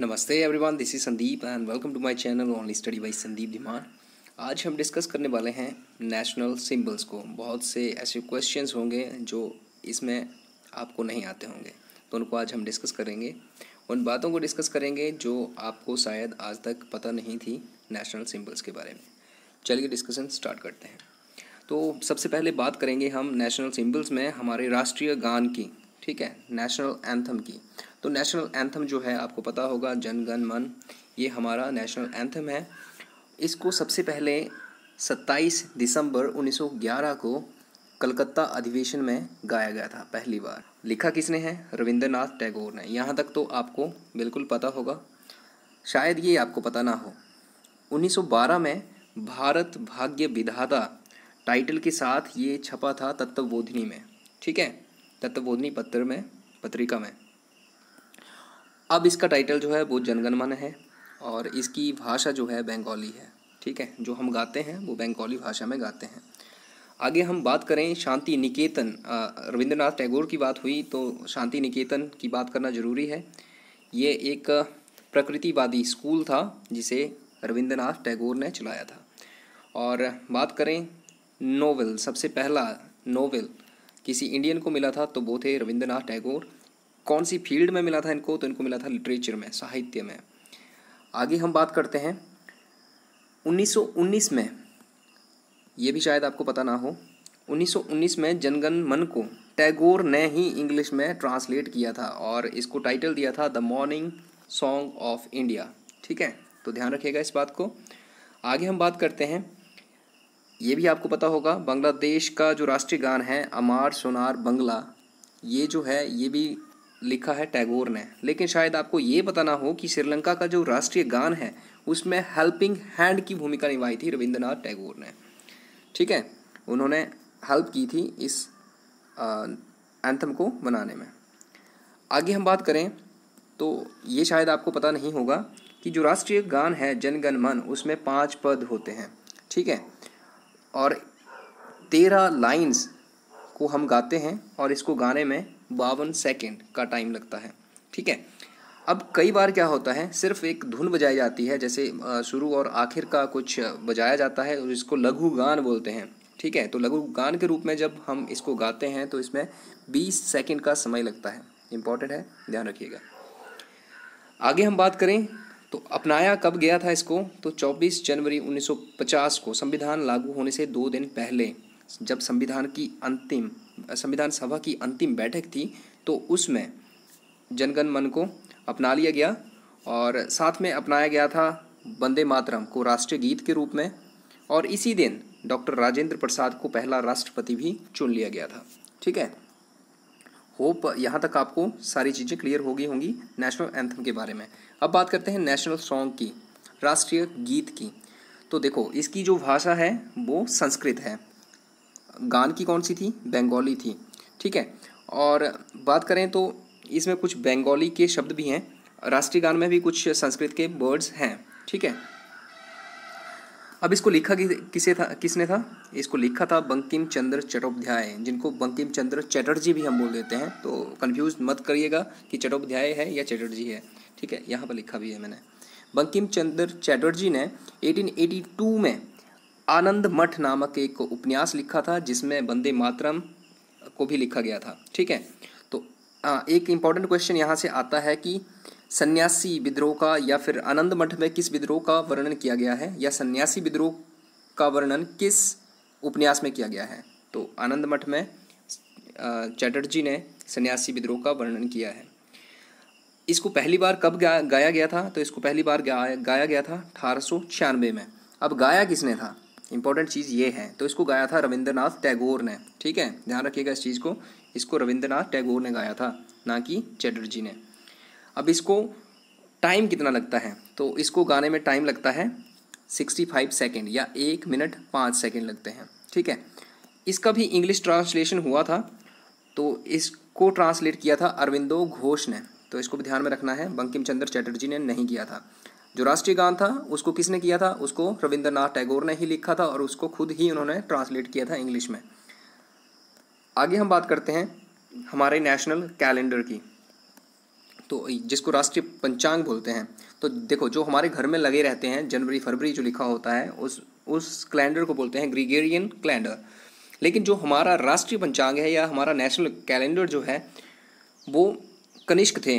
नमस्ते everyone this is Sandeep and welcome to my channel only study by Sandeep Dhiman आज हम discuss करने वाले हैं नेशनल सिंबल्स को बहुत से ऐसे क्वेश्चंस होंगे जो इसमें आपको नहीं आते होंगे तो उनको आज हम डिस्कस करेंगे उन बातों को डिस्कस करेंगे जो आपको शायद आज तक पता नहीं थी नेशनल सिम्बल्स के बारे में चलिए डिस्कशन स्टार्ट करते हैं तो सबसे पहले बात करेंगे हम नेशनल सिम्बल्स में हमारे राष्ट्रीय गान की ठीक है नेशनल एंथम की तो नेशनल एंथम जो है आपको पता होगा जन गण मन ये हमारा नेशनल एंथम है इसको सबसे पहले 27 दिसंबर 1911 को कलकत्ता अधिवेशन में गाया गया था पहली बार लिखा किसने है रविंद्रनाथ टैगोर ने यहाँ तक तो आपको बिल्कुल पता होगा शायद ये आपको पता ना हो 1912 में भारत भाग्य विधाता टाइटल के साथ ये छपा था तत्वबोधिनी में ठीक है तत्वबोधिनी पत्र में पत्रिका में अब इसका टाइटल जो है वो जनगणमन है और इसकी भाषा जो है बंगाली है ठीक है जो हम गाते हैं वो बंगाली भाषा में गाते हैं आगे हम बात करें शांति निकेतन रविंद्रनाथ टैगोर की बात हुई तो शांति निकेतन की बात करना ज़रूरी है ये एक प्रकृतिवादी स्कूल था जिसे रविंद्रनाथ टैगोर ने चलाया था और बात करें नोवेल सबसे पहला नोवेल किसी इंडियन को मिला था तो वो थे रविंद्रनाथ टैगोर कौन सी फील्ड में मिला था इनको तो इनको मिला था लिटरेचर में साहित्य में आगे हम बात करते हैं 1919 में ये भी शायद आपको पता ना हो 1919 में जनगण मन को टैगोर ने ही इंग्लिश में ट्रांसलेट किया था और इसको टाइटल दिया था the morning song of India ठीक है तो ध्यान रखिएगा इस बात को आगे हम बात करते हैं ये भी आपको पता होगा बांग्लादेश का जो राष्ट्रीय गान है अमार सोनार बंगला ये जो है ये भी लिखा है टैगोर ने लेकिन शायद आपको ये पता ना हो कि श्रीलंका का जो राष्ट्रीय गान है उसमें हेल्पिंग हैंड की भूमिका निभाई थी रविंद्रनाथ टैगोर ने ठीक है उन्होंने हेल्प की थी इस एंथम को बनाने में आगे हम बात करें तो ये शायद आपको पता नहीं होगा कि जो राष्ट्रीय गान है जनगण मन उसमें पांच पद होते हैं ठीक है और तेरह लाइंस को हम गाते हैं और इसको गाने में बावन सेकेंड का टाइम लगता है ठीक है अब कई बार क्या होता है सिर्फ एक धुन बजाई जाती है जैसे शुरू और आखिर का कुछ बजाया जाता है और इसको लघु गान बोलते हैं ठीक है तो लघु गान के रूप में जब हम इसको गाते हैं तो इसमें बीस सेकेंड का समय लगता है इम्पॉर्टेंट है ध्यान रखिएगा आगे हम बात करें तो अपनाया कब गया था इसको तो 24 जनवरी 1950 को संविधान लागू होने से दो दिन पहले जब संविधान की अंतिम संविधान सभा की अंतिम बैठक थी तो उसमें जनगण मन को अपना लिया गया और साथ में अपनाया गया था वंदे मातरम को राष्ट्रीय गीत के रूप में और इसी दिन डॉक्टर राजेंद्र प्रसाद को पहला राष्ट्रपति भी चुन लिया गया था ठीक है होप यहाँ तक आपको सारी चीज़ें क्लियर हो गई होंगी नेशनल एंथम के बारे में अब बात करते हैं नेशनल सॉन्ग की राष्ट्रीय गीत की तो देखो इसकी जो भाषा है वो संस्कृत है गान की कौन सी थी बंगाली थी ठीक है और बात करें तो इसमें कुछ बंगाली के शब्द भी हैं राष्ट्रीय गान में भी कुछ संस्कृत के वर्ड्स हैं ठीक है अब इसको लिखा कि, किसे था किसने था इसको लिखा था बंकिम चंद्र चट्टोपाध्याय जिनको बंकिम चंद्र चटर्जी भी हम बोल देते हैं तो कंफ्यूज मत करिएगा कि चट्टोपाध्याय है या चटर्जी है ठीक है यहाँ पर लिखा भी है मैंने बंकिम चंद्र चटर्जी ने 1882 में आनंद मठ नामक एक उपन्यास लिखा था जिसमें वंदे मातरम को भी लिखा गया था ठीक है तो आ, एक इम्पॉर्टेंट क्वेश्चन यहाँ से आता है कि सन्यासी विद्रोह का या फिर आनंद मठ में किस विद्रोह का वर्णन किया गया है या सन्यासी विद्रोह का वर्णन किस उपन्यास में किया गया है तो आनंद मठ में चैटर्जी ने सन्यासी विद्रोह का वर्णन किया है इसको पहली बार कब गाया गया था तो इसको पहली बार गाया गाया गया था अठारह में अब गाया किसने था इंपॉर्टेंट चीज़ ये है तो इसको गाया था रविंद्रनाथ टैगोर ने ठीक है ध्यान रखिएगा इस चीज़ को इसको रविंद्रनाथ टैगोर ने गाया था ना कि चैटर्जी ने अब इसको टाइम कितना लगता है तो इसको गाने में टाइम लगता है सिक्सटी फाइव सेकेंड या एक मिनट पाँच सेकेंड लगते हैं ठीक है इसका भी इंग्लिश ट्रांसलेशन हुआ था तो इसको ट्रांसलेट किया था अरविंदो घोष ने तो इसको भी ध्यान में रखना है बंकिम चंद्र चैटर्जी ने नहीं किया था जो राष्ट्रीय गान था उसको किसने किया था उसको रविंद्रनाथ टैगोर ने ही लिखा था और उसको खुद ही उन्होंने ट्रांसलेट किया था इंग्लिश में आगे हम बात करते हैं हमारे नेशनल कैलेंडर की तो जिसको राष्ट्रीय पंचांग बोलते हैं तो देखो जो हमारे घर में लगे रहते हैं जनवरी फरवरी जो लिखा होता है उस उस कैलेंडर को बोलते हैं ग्रीगेरियन कैलेंडर लेकिन जो हमारा राष्ट्रीय पंचांग है या हमारा नेशनल कैलेंडर जो है वो कनिष्क थे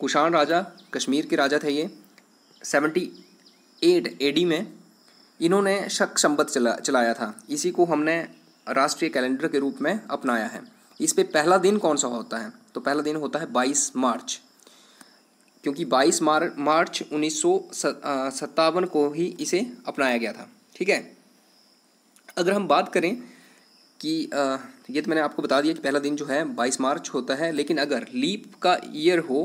कुषाण राजा कश्मीर के राजा थे ये सेवेंटी एट एडी में इन्होंने शक संबत चला चलाया था इसी को हमने राष्ट्रीय कैलेंडर के रूप में अपनाया है इस पे पहला दिन कौन सा होता है तो पहला दिन होता है 22 मार्च क्योंकि 22 मार, मार्च उन्नीस सत्तावन को ही इसे अपनाया गया था ठीक है अगर हम बात करें कि ये तो मैंने आपको बता दिया कि पहला दिन जो है 22 मार्च होता है लेकिन अगर लीप का ईयर हो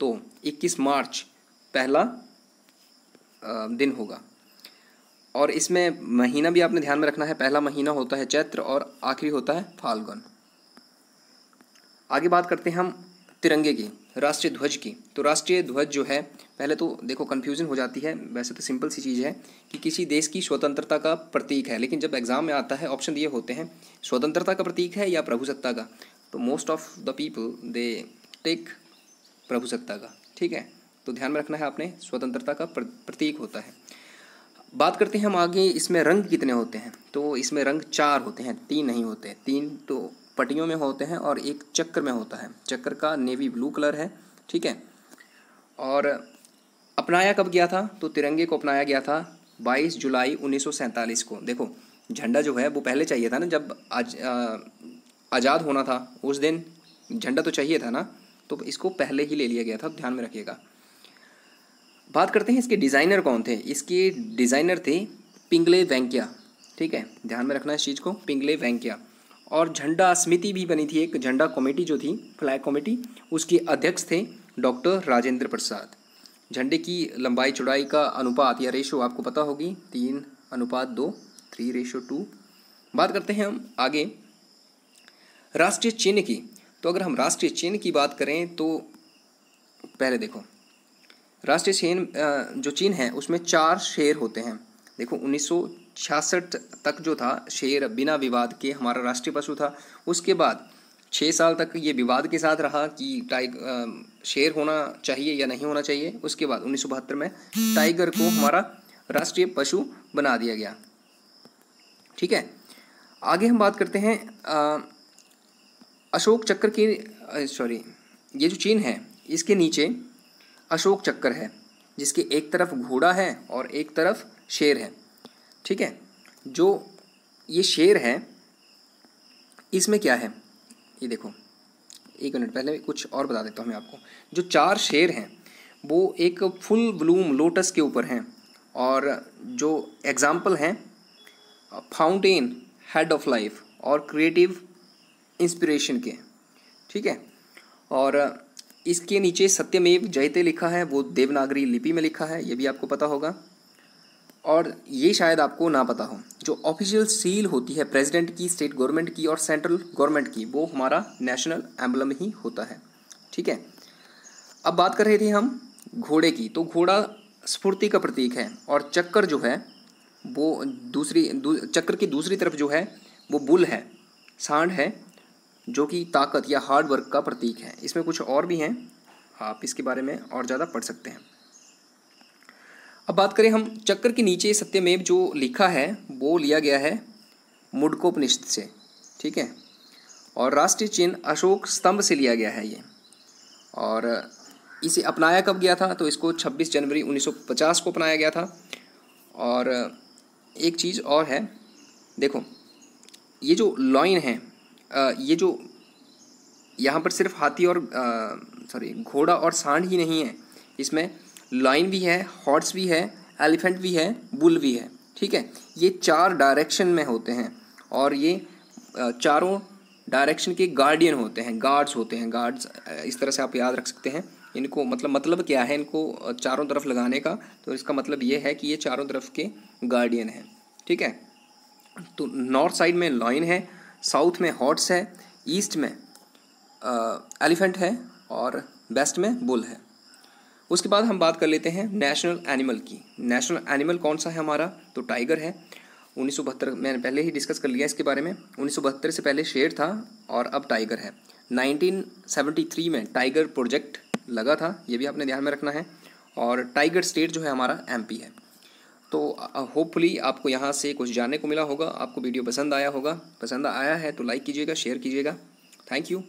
तो 21 मार्च पहला दिन होगा और इसमें महीना भी आपने ध्यान में रखना है पहला महीना होता है चैत्र और आखिरी होता है फाल्गुन आगे बात करते हैं हम तिरंगे की राष्ट्रीय ध्वज की तो राष्ट्रीय ध्वज जो है पहले तो देखो कन्फ्यूज़न हो जाती है वैसे तो सिंपल सी चीज़ है कि किसी देश की स्वतंत्रता का प्रतीक है लेकिन जब एग्ज़ाम में आता है ऑप्शन दिए होते हैं स्वतंत्रता का प्रतीक है या प्रभुसत्ता का तो most of the people they take प्रभुसत्ता का ठीक है तो ध्यान में रखना है आपने स्वतंत्रता का प्रतीक होता है बात करते हैं हम आगे इसमें रंग कितने होते हैं तो इसमें रंग चार होते हैं तीन नहीं होते तीन तो पटियों में होते हैं और एक चक्र में होता है चक्र का नेवी ब्लू कलर है ठीक है और अपनाया कब गया था तो तिरंगे को अपनाया गया था 22 जुलाई उन्नीस को देखो झंडा जो है वो पहले चाहिए था ना जब आज आज़ाद होना था उस दिन झंडा तो चाहिए था ना तो इसको पहले ही ले लिया गया था ध्यान में रखिएगा बात करते हैं इसके डिज़ाइनर कौन थे इसके डिज़ाइनर थे पिंगले वैंकिया ठीक है ध्यान में रखना इस चीज़ को पिंगले वैंकिया और झंडा समिति भी बनी थी एक झंडा कमेटी जो थी फ्लैग कमेटी उसके अध्यक्ष थे डॉक्टर राजेंद्र प्रसाद झंडे की लंबाई चौड़ाई का अनुपात या रेशो आपको पता होगी तीन अनुपात दो थ्री रेशो टू बात करते हैं हम आगे राष्ट्रीय चिन्ह की तो अगर हम राष्ट्रीय चिन्ह की बात करें तो पहले देखो राष्ट्रीय चीन जो चीन है उसमें चार शेर होते हैं देखो उन्नीस तक जो था शेर बिना विवाद के हमारा राष्ट्रीय पशु था उसके बाद छः साल तक ये विवाद के साथ रहा कि टाइग शेर होना चाहिए या नहीं होना चाहिए उसके बाद उन्नीस में टाइगर को हमारा राष्ट्रीय पशु बना दिया गया ठीक है आगे हम बात करते हैं अशोक चक्र की सॉरी ये जो चीन है इसके नीचे अशोक चक्कर है जिसके एक तरफ घोड़ा है और एक तरफ शेर है ठीक है जो ये शेर है इसमें क्या है ये देखो एक मिनट पहले कुछ और बता देता हूँ मैं आपको जो चार शेर हैं वो एक फुल ब्लूम लोटस के ऊपर हैं और जो एग्ज़ाम्पल हैं फाउंटेन हेड ऑफ लाइफ और क्रिएटिव इंस्पिरेशन के ठीक है और इसके नीचे सत्यमेव जयते लिखा है वो देवनागरी लिपि में लिखा है ये भी आपको पता होगा और ये शायद आपको ना पता हो जो ऑफिशियल सील होती है प्रेसिडेंट की स्टेट गवर्नमेंट की और सेंट्रल गवर्नमेंट की वो हमारा नेशनल एम्बलम ही होता है ठीक है अब बात कर रहे थे हम घोड़े की तो घोड़ा स्फूर्ति का प्रतीक है और चक्कर जो है वो दूसरी दू, चक्कर की दूसरी तरफ जो है वो बुल है सांड है जो कि ताकत या हार्ड वर्क का प्रतीक है इसमें कुछ और भी हैं आप इसके बारे में और ज़्यादा पढ़ सकते हैं अब बात करें हम चक्र के नीचे सत्यमेव जो लिखा है वो लिया गया है मुडकोपनिषद से ठीक है और राष्ट्रीय चिन्ह अशोक स्तंभ से लिया गया है ये और इसे अपनाया कब गया था तो इसको 26 जनवरी 1950 को अपनाया गया था और एक चीज़ और है देखो ये जो लॉइन है ये जो यहाँ पर सिर्फ हाथी और सॉरी घोड़ा और सांड ही नहीं है इसमें लाइन भी है हॉर्स भी है एलिफेंट भी है बुल भी है ठीक है ये चार डायरेक्शन में होते हैं और ये चारों डायरेक्शन के गार्डियन होते हैं गार्ड्स होते हैं गार्ड्स इस तरह से आप याद रख सकते हैं इनको मतलब मतलब क्या है इनको चारों तरफ लगाने का तो इसका मतलब ये है कि ये चारों तरफ के गार्डियन हैं ठीक है तो नॉर्थ साइड में लॉइन है साउथ में हॉर्स है ईस्ट में एलिफेंट है और वेस्ट में बुल है उसके बाद हम बात कर लेते हैं नेशनल एनिमल की नेशनल एनिमल कौन सा है हमारा तो टाइगर है उन्नीस मैंने पहले ही डिस्कस कर लिया इसके बारे में उन्नीस से पहले शेर था और अब टाइगर है 1973 में टाइगर प्रोजेक्ट लगा था ये भी आपने ध्यान में रखना है और टाइगर स्टेट जो है हमारा एमपी है तो होपफुली आपको यहाँ से कुछ जानने को मिला होगा आपको वीडियो पसंद आया होगा पसंद आया है तो लाइक कीजिएगा शेयर कीजिएगा थैंक यू